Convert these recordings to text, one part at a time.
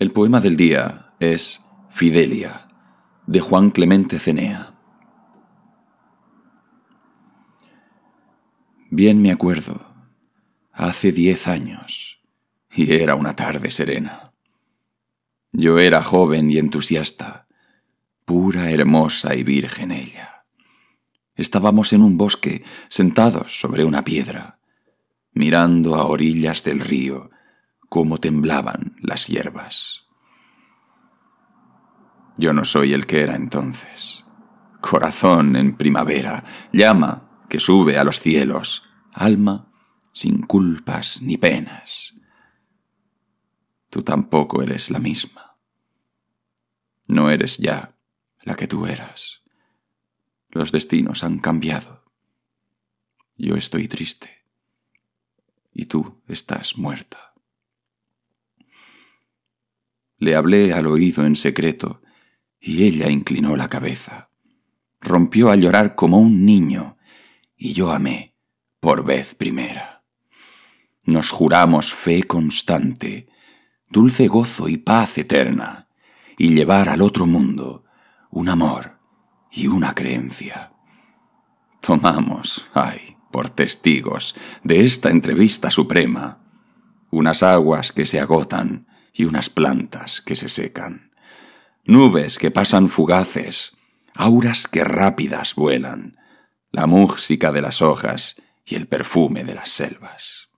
El poema del día es Fidelia, de Juan Clemente Cenea. Bien me acuerdo, hace diez años, y era una tarde serena. Yo era joven y entusiasta, pura, hermosa y virgen ella. Estábamos en un bosque, sentados sobre una piedra, mirando a orillas del río, cómo temblaban las hierbas. Yo no soy el que era entonces. Corazón en primavera, llama que sube a los cielos, alma sin culpas ni penas. Tú tampoco eres la misma. No eres ya la que tú eras. Los destinos han cambiado. Yo estoy triste y tú estás muerta. Le hablé al oído en secreto, y ella inclinó la cabeza. Rompió a llorar como un niño, y yo amé por vez primera. Nos juramos fe constante, dulce gozo y paz eterna, y llevar al otro mundo un amor y una creencia. Tomamos, ay, por testigos de esta entrevista suprema, unas aguas que se agotan, y unas plantas que se secan. Nubes que pasan fugaces, auras que rápidas vuelan, la música de las hojas y el perfume de las selvas.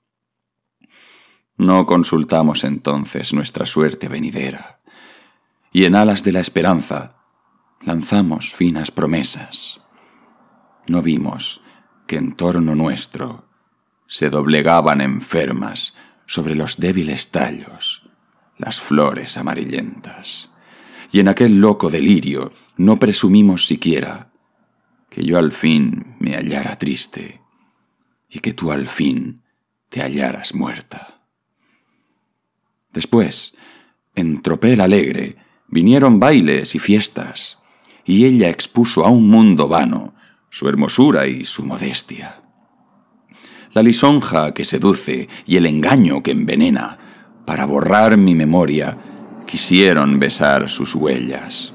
No consultamos entonces nuestra suerte venidera, y en alas de la esperanza lanzamos finas promesas. No vimos que en torno nuestro se doblegaban enfermas sobre los débiles tallos las flores amarillentas. Y en aquel loco delirio no presumimos siquiera que yo al fin me hallara triste y que tú al fin te hallaras muerta. Después, en tropel alegre, vinieron bailes y fiestas, y ella expuso a un mundo vano su hermosura y su modestia. La lisonja que seduce y el engaño que envenena para borrar mi memoria, quisieron besar sus huellas.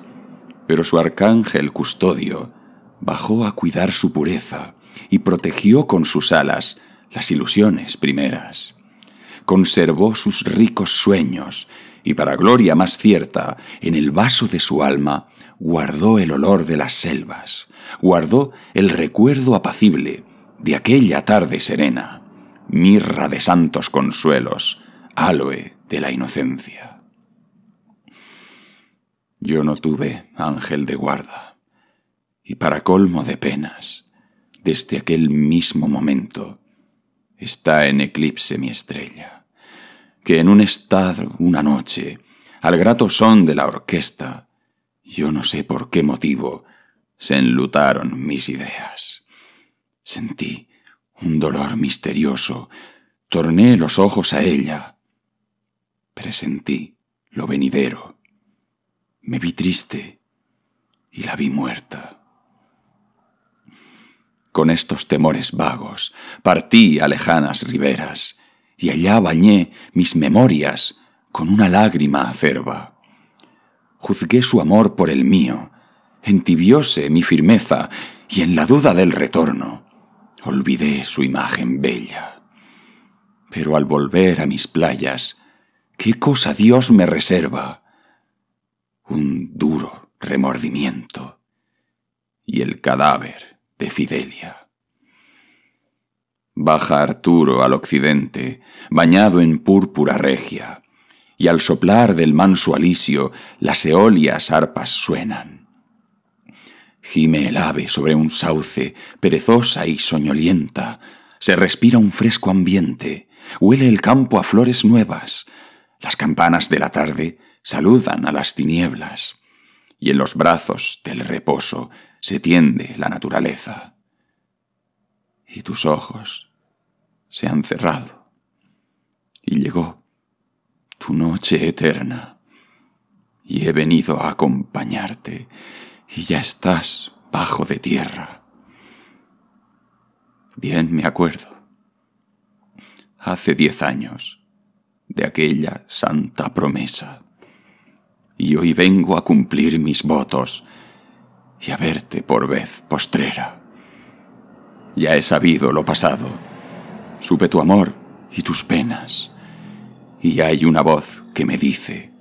Pero su arcángel custodio bajó a cuidar su pureza y protegió con sus alas las ilusiones primeras. Conservó sus ricos sueños y para gloria más cierta, en el vaso de su alma guardó el olor de las selvas, guardó el recuerdo apacible de aquella tarde serena, mirra de santos consuelos, aloe de la inocencia. Yo no tuve ángel de guarda, y para colmo de penas, desde aquel mismo momento, está en eclipse mi estrella, que en un estado, una noche, al grato son de la orquesta, yo no sé por qué motivo, se enlutaron mis ideas. Sentí un dolor misterioso, torné los ojos a ella, presentí lo venidero. Me vi triste y la vi muerta. Con estos temores vagos partí a lejanas riberas y allá bañé mis memorias con una lágrima acerba. Juzgué su amor por el mío, entibióse mi firmeza y en la duda del retorno olvidé su imagen bella. Pero al volver a mis playas, ¿Qué cosa Dios me reserva? Un duro remordimiento y el cadáver de Fidelia. Baja Arturo al occidente, bañado en púrpura regia, y al soplar del manso alisio las eolias arpas suenan. Gime el ave sobre un sauce, perezosa y soñolienta, se respira un fresco ambiente, huele el campo a flores nuevas, las campanas de la tarde saludan a las tinieblas, y en los brazos del reposo se tiende la naturaleza. Y tus ojos se han cerrado, y llegó tu noche eterna, y he venido a acompañarte, y ya estás bajo de tierra. Bien me acuerdo. Hace diez años de aquella santa promesa. Y hoy vengo a cumplir mis votos y a verte por vez postrera. Ya he sabido lo pasado, supe tu amor y tus penas, y hay una voz que me dice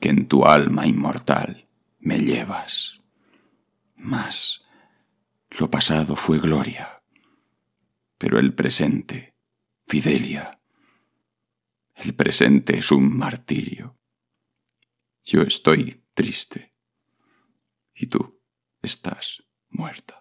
que en tu alma inmortal me llevas. Mas lo pasado fue gloria, pero el presente, Fidelia, el presente es un martirio. Yo estoy triste. Y tú estás muerta.